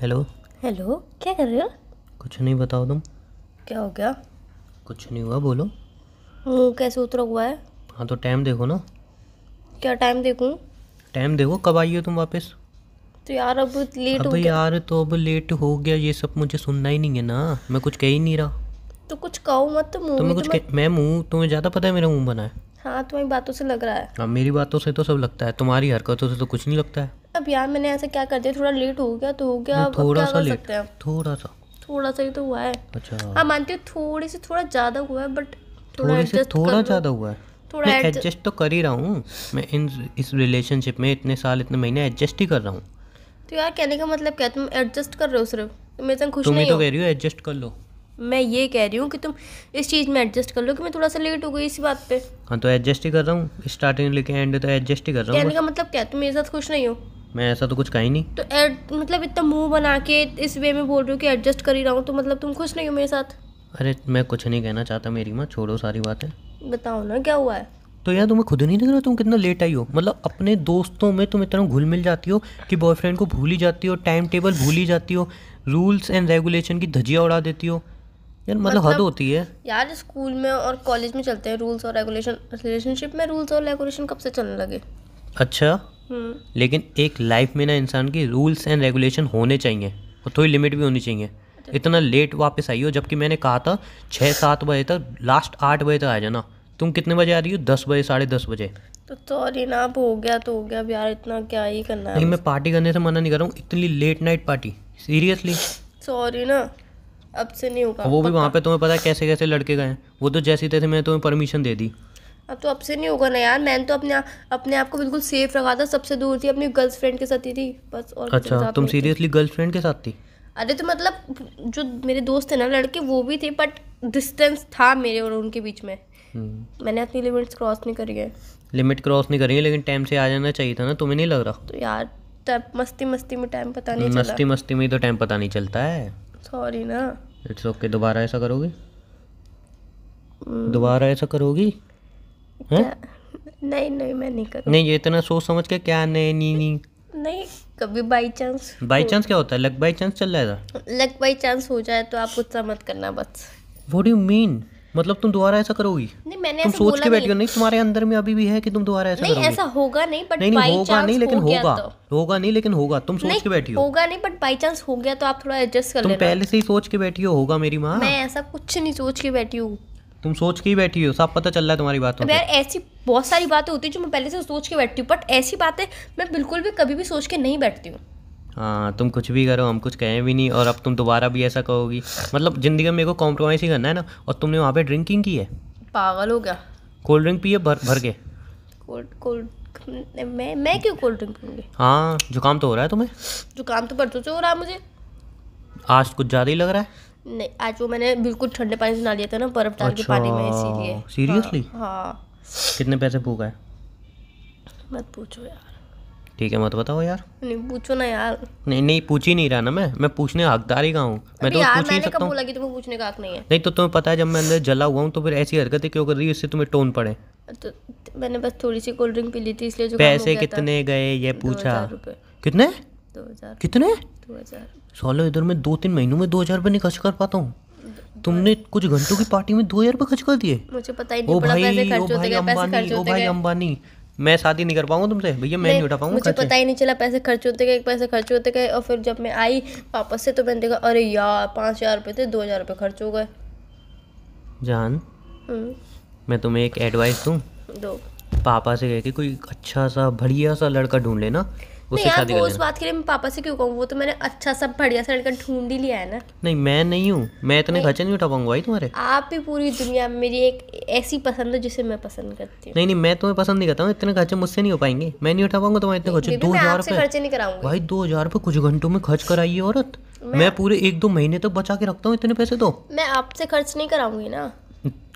Hello hello क्या कर रहे हो कुछ नहीं बताओ तुम क्या हो गया कुछ नहीं हुआ बोलो मुँह कैसे उतरा हुआ है हाँ तो टाइम देखो ना क्या टाइम देखूँ टाइम देखो कब आई हो तुम वापस तो यार अब लेट हो गया यार तो अब लेट हो गया ये सब मुझे सुनना ही नहीं है ना मैं कुछ कह ही नहीं रहा तो कुछ कहो मत तो मुँह तो मैं तो कुछ कह... मैं मुँह तुम्हें ज़्यादा पता है मेरा मुँह बना है हाँ तुम्हारी बातों से लग रहा है हाँ मेरी बातों से तो सब लगता है तुम्हारी हरकतों से तो कुछ नहीं लगता है अब यार मैंने ऐसा क्या कर दिया थोड़ा लेट हो गया तो हो गया अब थोड़ा सा लेट थोड़ा सा थोड़ा सा ही तो हुआ है अच्छा हाँ मानती हूँ थोड़े से थोड़ा ज़्यादा हुआ है बट थोड़ा से थोड़ा ज़्यादा हुआ है थोड़ा एडजस्ट तो कर ही रहा हूँ मैं इन इस रिलेशनशिप में इतने साल इतने महीने एडजस्ट ही कर रहा हूँ तो यार कहने का मतलब क्या तुम एडजस्ट कर रहे हो सिर्फ तुम मेरे संग खुश तुम नहीं तो कह रही हो एडजस्ट कर लो मैं ये कह रही हूँ कि तुम इस चीज़ में एडजस्ट कर लो कि मैं थोड़ा सा लेट हो गई इसी बात पे हाँ तो एडजस्ट ही कर रहा हूँ स्टार्टिंग लेके एंड तो एडजस्ट ही कर रहा हूँ कहने का मतलब क्या तुम मेरे साथ खुश नहीं हो मैं ऐसा तो कुछ कहा ही नहीं तो एड मतलब इतना मुंह बना के इस वे में बोल रही हूँ कि एडजस्ट कर ही रहा हूँ तो मतलब तुम खुश नहीं हो मेरे साथ अरे मैं कुछ नहीं कहना चाहता मेरी माँ छोड़ो सारी बातें बताओ ना क्या हुआ है तो यार तुम्हें खुद नहीं लग रहा तुम कितना लेट आई हो मतलब अपने दोस्तों में तुम इतना घुल मिल जाती हो कि बॉयफ्रेंड को भूल ही जाती हो टाइम टेबल भूल ही जाती हो रूल्स एंड रेगुलेशन की धजिया उड़ा देती हो यार मतलब, मतलब हद होती है यार स्कूल में और कॉलेज में चलते हैं रूल्स और रेगुलेशन रिलेशनशिप में रूल्स और रेगुलेशन कब से चलने लगे अच्छा हम्म। लेकिन एक लाइफ में ना इंसान की रूल्स एंड रेगुलेशन होने चाहिए और थोड़ी लिमिट भी होनी चाहिए अच्छा। इतना लेट वापस आई हो जबकि मैंने कहा था छः सात बजे तक लास्ट आठ बजे तक आ जाना तुम कितने बजे आ रही हो दस बजे साढ़े दस बजे तो सॉरी ना अब हो गया तो हो गया अब यार इतना क्या ही करना नहीं मैं पार्टी करने से मना नहीं कर रहा हूँ इतनी late night party seriously sorry ना अब से नहीं होगा वो भी वहाँ पे तुम्हें पता है कैसे कैसे लड़के गए वो तो जैसे तैसे मैंने तुम्हें परमिशन दे दी अब तो अब से नहीं होगा ना यार मैंने तो अपने अपने आप को बिल्कुल सेफ रखा था सबसे दूर थी अपनी गर्ल्स फ्रेंड के साथ ही थी बस और अच्छा तुम सीरियसली गर्ल्स फ्रेंड के साथ थी अरे तो मतलब जो मेरे दोस्त थे ना लड़के वो भी थे बट डिस्टेंस था मेरे और उनके बीच में हम्म। मैंने अपनी लिमिट्स क्रॉस नहीं करी है लिमिट क्रॉस नहीं करी है लेकिन टाइम से आ जाना चाहिए था ना तुम्हें नहीं लग रहा तो यार तब मस्ती मस्ती में टाइम पता नहीं मस्ती मस्ती में ही तो टाइम पता नहीं चलता है सॉरी ना इट्स ओके दोबारा ऐसा करोगी हम्म। दोबारा ऐसा करोगी नहीं नहीं मैं नहीं करूँगी नहीं ये इतना सोच समझ के क्या नहीं नहीं नहीं नहीं कभी बाई चांस बाई चांस क्या होता है लक बाई चांस चल रहा था लक बाई चांस हो जाए तो आप गुस्सा मत करना बस व्हाट डू मीन मतलब तुम दोबारा ऐसा करोगी नहीं मैंने तुम सोच के बैठ गए नहीं तुम्हारे अंदर में अभी भी है कि तुम दोबारा ऐसा नहीं ऐसा होगा नहीं बट नहीं, नहीं होगा नहीं लेकिन होगा तो। होगा नहीं लेकिन होगा तुम सोच के बैठी हो होगा नहीं बट बाई चांस हो गया तो आप थोड़ा एडजस्ट कर तुम पहले से ही सोच के बैठी हो होगा मेरी माँ मैं ऐसा कुछ नहीं सोच के बैठी हूँ तुम सोच के ही बैठी हो सब पता चल रहा है तुम्हारी बात यार ऐसी बहुत सारी बातें होती है जो मैं पहले से सोच के बैठती हूँ बट ऐसी बातें मैं बिल्कुल भी कभी भी सोच के नहीं बैठती हूँ हाँ तुम कुछ भी करो हम कुछ कहें भी नहीं और अब तुम दोबारा भी ऐसा कहोगी मतलब ज़िंदगी में मेरे को कॉम्प्रोमाइज़ ही करना है ना और तुमने वहाँ पे ड्रिंकिंग की है पागल हो गया कोल्ड ड्रिंक पिए भर भर के कोल्ड कोल्ड मैं मैं क्यों कोल्ड ड्रिंक पीऊँगी हाँ जुकाम तो हो रहा है तुम्हें जुकाम तो परसों से हो रहा है मुझे आज कुछ ज़्यादा ही लग रहा है नहीं आज वो मैंने बिल्कुल ठंडे पानी से ना लिया था ना बर्फ डाल के पानी में अच्छा। इसीलिए सीरियसली हाँ, हाँ कितने पैसे फूका है मत पूछो यार ठीक है मत बताओ यार नहीं पूछो ना यार नहीं नहीं पूछ ही नहीं रहा ना मैं मैं पूछने हकदार ही का हूँ मैं तो पूछ ही सकता हूँ बोला कि तुम्हें पूछने का हक नहीं है नहीं तो तुम्हें पता है जब मैं अंदर जला हुआ हूँ तो फिर ऐसी हरकतें क्यों कर रही है इससे तुम्हें टोन पड़े तो मैंने बस थोड़ी सी कोल्ड ड्रिंक पी ली थी इसलिए जो पैसे कितने गए ये पूछा कितने हजार कितने दो हजार इधर में दो तीन महीनों में दो हजार रुपये निकासी कर पाता हूँ तुमने कुछ घंटों की पार्टी में दो हजार खर्च कर दिए मुझे पता ही नहीं भाई, पैसे खर्च होते गए खर्च होते गए अंबानी मैं शादी नहीं कर पाऊंगा तुमसे भैया मैं नहीं उठा पाऊंगा मुझे पता ही नहीं चला पैसे खर्च होते गए पैसे खर्च होते गए और फिर जब मैं आई वापस से तो मैंने देखा अरे यार पाँच हजार रुपये थे दो हजार रुपये खर्च हो गए जान हम्म। मैं तुम्हें एक एडवाइस दूँ दो पापा से कह के कोई अच्छा सा बढ़िया सा लड़का ढूंढ लेना उससे उस बात के लिए मैं पापा से क्यों कहूँ वो तो मैंने अच्छा सब बढ़िया सा लड़का ढूंढ ही लिया है ना नहीं मैं नहीं हूँ मैं इतने खर्चे नहीं उठा पाऊंगा भाई तुम्हारे आप भी पूरी दुनिया में मेरी एक ऐसी पसंद है जिसे मैं पसंद करती हूँ नहीं नहीं मैं तुम्हें पसंद नहीं करता हूँ इतने खर्चे मुझसे नहीं हो पाएंगे मैं नहीं उठा पाऊंगा तुम्हारे इतने खर्चे दो हजार खर्चे नहीं कराऊंगा भाई दो हजार रुपये कुछ घंटों में खर्च कराइए औरत मैं पूरे एक दो महीने तक बचा के रखता हूँ इतने पैसे तो मैं आपसे खर्च नहीं कराऊंगी ना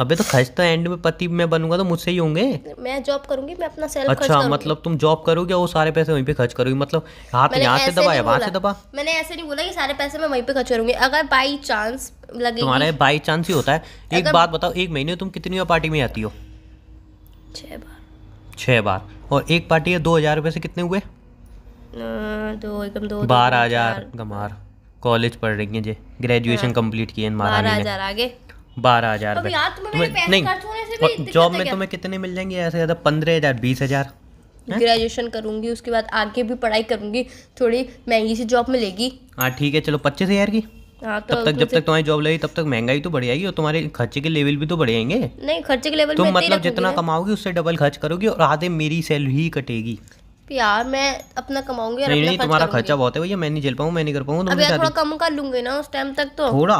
अबे तो खर्च तो एंड में पति मैं बनूंगा तो मुझसे ही होंगे मैं जॉब करूंगी मैं अपना सेल्फ अच्छा खर्च मतलब तुम जॉब करोगे वो सारे पैसे वहीं पे खर्च करोगी मतलब हाथ यहाँ से दबा या वहाँ से दबा मैंने ऐसे नहीं बोला कि सारे पैसे मैं वहीं पे खर्च करूंगी अगर बाई चांस लगे तुम्हारा बाई चांस ही होता है एक बात बताओ एक महीने तुम कितनी बार पार्टी में आती हो छः बार छः बार और एक पार्टी है दो हजार रुपये से कितने हुए बारह हजार गमार कॉलेज पढ़ रही है जे ग्रेजुएशन कंप्लीट किए बारह हजार आगे बारह हजार नहीं जॉब में तुम्हें कितने मिल जाएंगे ऐसे ज़्यादा पंद्रह हजार बीस हजार ग्रेजुएशन करूंगी उसके बाद आगे भी पढ़ाई करूंगी थोड़ी महंगी सी जॉब मिलेगी हाँ ठीक है चलो पच्चीस हजार की हाँ, तो तब तक जब तक तुम्हारी जॉब लगी तब तक महंगाई तो बढ़ जाएगी और तुम्हारे खर्चे के लेवल भी तो बढ़ जाएंगे नहीं खर्चे के लेवल तुम मतलब जितना कमाओगी उससे डबल खर्च करोगी और आधे मेरी सैलरी ही कटेगी यार मैं अपना कमाऊंगी नहीं, नहीं तुम्हारा खर्चा बहुत है भैया मैं नहीं झेल पाऊँ मैं नहीं कर पाऊंगा कम कर लूंगी ना उस टाइम तक तो थोड़ा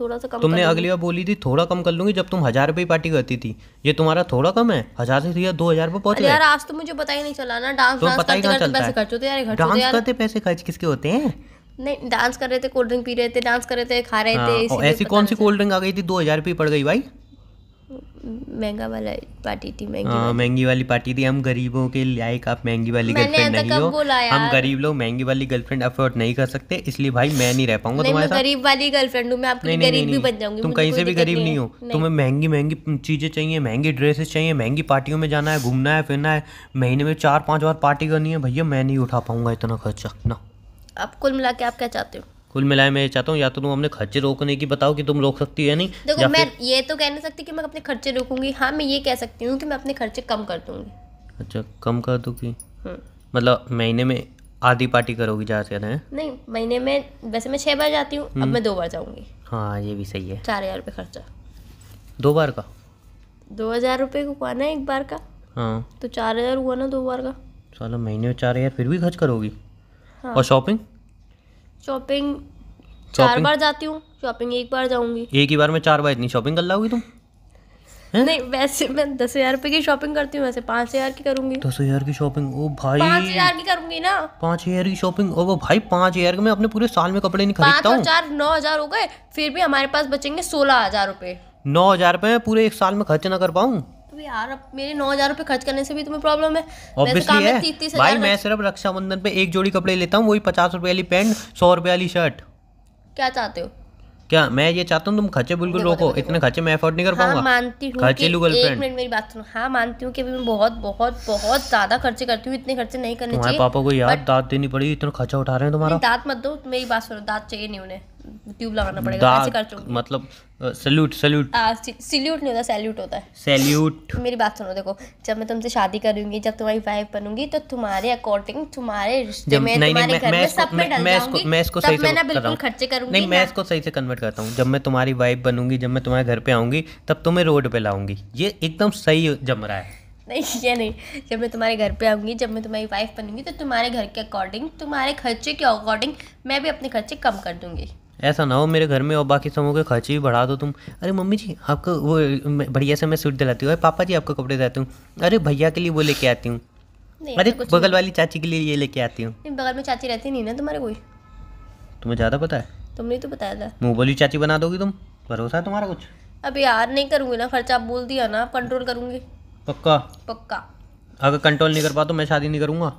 थोड़ा सा कम तुमने अगली बार बोली थी थोड़ा कम कर लूंगी जब तुम हजार रुपये पार्टी करती थी ये तुम्हारा थोड़ा कम है हजार से दो हजार पहुंच यार आज तो मुझे पता ही नहीं चला ना डांस तो पता ही करते डांस करते पैसे खर्च किसके होते हैं नहीं डांस कर रहे थे कोल्ड ड्रिंक पी रहे थे डांस कर रहे थे खा रहे हाँ, थे ऐसी कौन सी कोल्ड ड्रिंक आ गई थी दो हजार रुपये पड़ गई भाई महंगा वाला पार्टी थी महंगी हाँ महंगी वाली पार्टी थी हम गरीबों के लायक आप महंगी वाली गर्लफ्रेंड नहीं हो हम गरीब लोग महंगी वाली गर्लफ्रेंड अफोर्ड नहीं कर सकते इसलिए भाई मैं नहीं रह पाऊंगा तुम्हारे साथ गरीब वाली गर्लफ्रेंड हूँ मैं आपकी गरीब भी बन जाऊंगी तुम कहीं से भी गरीब नहीं हो तुम्हें महंगी महंगी चीजें चाहिए महंगी ड्रेसेस चाहिए महंगी पार्टियों में जाना है घूमना है फिरना है महीने में चार पाँच बार पार्टी करनी है भैया मैं नहीं उठा पाऊंगा इतना खर्चा ना आप कुल मिला के आप क्या चाहते हो कुल मिलाए मैं चाहता हूँ या तो तुम अपने खर्चे रोकने की बताओ कि तुम रोक सकती है नहीं देखो मैं ये तो कह नहीं सकती कि मैं अपने खर्चे रोकूंगी हाँ मैं ये कह सकती हूँ कि मैं अपने खर्चे कम कर दूंगी अच्छा कम कर दूंगी हम्म। मतलब महीने में आधी पार्टी करोगी ज़्यादा से ज़्यादा नहीं महीने में वैसे मैं छः बार जाती हूँ अब हम्म। मैं दो बार जाऊँगी हाँ ये भी सही है चार हज़ार रुपये खर्चा दो बार का दो हज़ार रुपये हुआ ना एक बार का हाँ तो चार हज़ार हुआ ना दो बार का साला महीने में चार हज़ार फिर भी खर्च करोगी हाँ। और शॉपिंग शॉपिंग चार बार जाती हूँ शॉपिंग एक बार जाऊंगी एक ही बार में चार बार इतनी शॉपिंग कर लाओगी तुम है? नहीं वैसे मैं दस हजार रुपए की शॉपिंग करती हूँ वैसे पांच हजार की करूंगी दस हजार की शॉपिंग ओ भाई पांच हजार की करूंगी ना पांच हजार की शॉपिंग ओ वो भाई पांच हजार में अपने पूरे साल में कपड़े नहीं खरीदता हूँ चार नौ हजार हो गए फिर भी हमारे पास बचेंगे सोलह हजार रुपए नौ हजार रुपए पूरे एक साल में खर्च ना कर पाऊँ तो यार अब मेरे नौ हजार रुपए खर्च करने से भी तुम्हें प्रॉब्लम है ऑब्वियसली है तीस, भाई मैं सिर्फ रक्षाबंधन पे एक जोड़ी कपड़े लेता हूँ वही पचास रुपए वाली पैंट सौ रुपए वाली शर्ट क्या चाहते हो क्या मैं ये चाहता हूँ तुम खर्चे बिल्कुल रोको इतने खर्चे मैं अफोर्ड नहीं कर हाँ, पाऊंगा मानती हूँ खर्चे लू गर्लफ्रेंड मिनट मेरी बात सुनो हाँ मानती हूँ कि मैं बहुत बहुत बहुत ज्यादा खर्चे करती हूँ इतने खर्चे नहीं करने चाहिए पापा को यार दांत देनी पड़ी इतना खर्चा उठा रहे हैं तुम्हारा दांत मत दो मेरी बात सुनो दांत चाहिए नहीं उन्हें ट्यूब लगाना पड़ेगा ऐसे कर चुके मतलब सल्यूट सैल्यूट सैल्यूट नहीं होता सैल्यूट होता है सैल्यूट मेरी बात सुनो देखो जब मैं तुमसे शादी करूंगी जब तुम्हारी वाइफ बनूंगी तो तुम्हारे अकॉर्डिंग तुम्हारे रिश्ते में तुम्हारे घर में सब में डल जाऊंगी मैं इसको सही से मैं बिल्कुल खर्चे करूंगी नहीं मैं इसको सही से कन्वर्ट करता हूँ जब मैं तुम्हारी वाइफ बनूंगी जब मैं तुम्हारे घर पे आऊंगी तब तुम्हें रोड पे लाऊंगी ये एकदम सही जम रहा है नहीं ये नहीं जब मैं तुम्हारे घर पे आऊँगी जब मैं तुम्हारी वाइफ बनूंगी तो तुम्हारे घर के अकॉर्डिंग तुम्हारे खर्चे के अकॉर्डिंग मैं भी अपने खर्चे कम कर दूंगी ऐसा ना हो मेरे घर में और बाकी सबों के खर्चे भी बढ़ा दो तुम अरे मम्मी जी आपका वो भैया से मैं सूट दिलाती हूँ अरे पापा जी आपको कपड़े देती हूँ अरे भैया के लिए वो लेके आती हूँ अरे बगल वाली चाची के लिए ये लेके आती हूँ बगल में चाची रहती नहीं ना तुम्हारे कोई तुम्हें ज़्यादा पता है तुमने तो बताया था मुँह बोली चाची बना दोगी तुम भरोसा है तुम्हारा कुछ अब यार नहीं करूँगी ना खर्चा आप बोल दिया ना कंट्रोल करूँगी पक्का पक्का अगर कंट्रोल नहीं कर पा तो मैं शादी नहीं करूँगा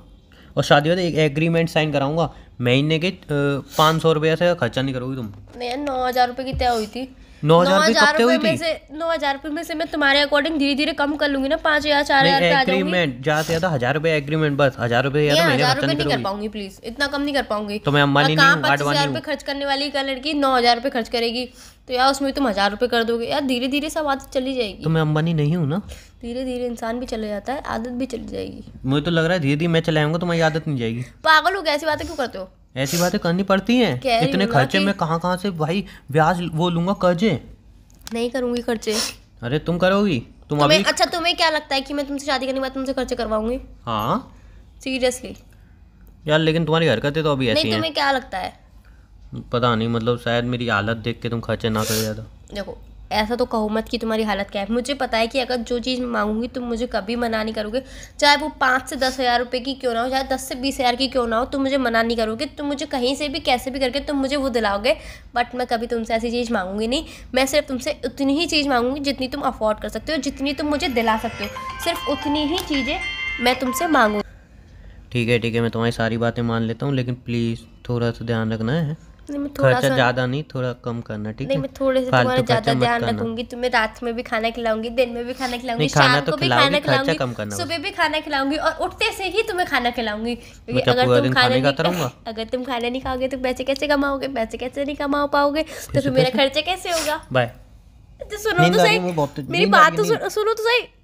और शादी में तो एक एग्रीमेंट साइन कराऊंगा महीने के पाँच सौ रुपया से खर्चा नहीं करोगी तुम मैं नौ हज़ार रुपये की तय हुई थी नौ हजार रुपए में से नौ हजार रुपए में से मैं तुम्हारे अकॉर्डिंग धीरे धीरे कम कर लूंगी ना पाँच हजार चार हजार एग्रीमेंट ज्यादा ज्यादा हजार रुपए एग्रीमेंट बस हजार रुपए तो हजार रुपए नहीं कर पाऊंगी प्लीज इतना कम नहीं कर पाऊंगी तो मैं अम्बानी नहीं पच्चीस हजार रुपए खर्च करने वाली का लड़की नौ हजार रुपए खर्च करेगी तो यार उसमें तुम हजार रुपए कर दोगे यार धीरे धीरे सब आदत चली जाएगी तो मैं अम्बानी नहीं हूँ ना धीरे धीरे इंसान भी चले जाता है आदत भी चली जाएगी मुझे तो लग रहा है धीरे धीरे मैं चलाऊंगा तो मेरी आदत नहीं जाएगी पागल हो गया ऐसी बातें क्यों करते हो ऐसी बातें करनी पड़ती हैं इतने खर्चे में कहाँ कहाँ से भाई ब्याज वो लूंगा कर्जे नहीं करूंगी खर्चे अरे तुम करोगी तुम तुम्हें, अभी अच्छा तुम्हें क्या लगता है कि मैं तुमसे शादी करने के बाद तुमसे खर्चे करवाऊंगी हाँ सीरियसली यार लेकिन तुम्हारी हरकतें तो अभी ऐसी नहीं तुम्हें क्या लगता है पता नहीं मतलब शायद मेरी हालत देख के तुम खर्चे ना कर ज़्यादा देखो ऐसा तो कहो मत कि तुम्हारी हालत क्या है मुझे पता है कि अगर जो चीज़ मांगूंगी तुम मुझे कभी मना नहीं करोगे चाहे वो पाँच से दस हज़ार रुपये की क्यों ना हो चाहे दस से बीस हज़ार की क्यों ना हो तुम मुझे मना नहीं करोगे तुम मुझे कहीं से भी कैसे भी करके तुम मुझे वो दिलाओगे बट मैं कभी तुमसे ऐसी चीज़ मांगूंगी नहीं मैं सिर्फ तुमसे उतनी ही चीज़ मांगूंगी जितनी तुम अफोर्ड कर सकते हो जितनी तुम मुझे दिला सकते हो सिर्फ उतनी ही चीज़ें मैं तुमसे मांगूँ ठीक है ठीक है मैं तुम्हारी सारी बातें मान लेता हूँ लेकिन प्लीज़ थोड़ा सा ध्यान रखना है नहीं मैं थोड़ा खर्चा ज़्यादा नहीं थोड़ा कम करना ठीक है मैं थोड़े से तुम्हारा ज़्यादा ध्यान रखूंगी तुम्हें रात में भी खाना खिलाऊंगी दिन में भी खाना खिलाऊंगी शाम तो को भी खाना खिलाऊंगी सुबह भी खाना खिलाऊंगी और उठते से ही तुम्हें खाना खिलाऊंगी तो अगर तुम खाना नहीं अगर तुम खाना नहीं खाओगे तो पैसे कैसे कमाओगे पैसे कैसे नहीं कमा पाओगे तो फिर मेरा खर्चा कैसे होगा बाय तो सुनो तो सही मेरी बात तो सुनो तो सही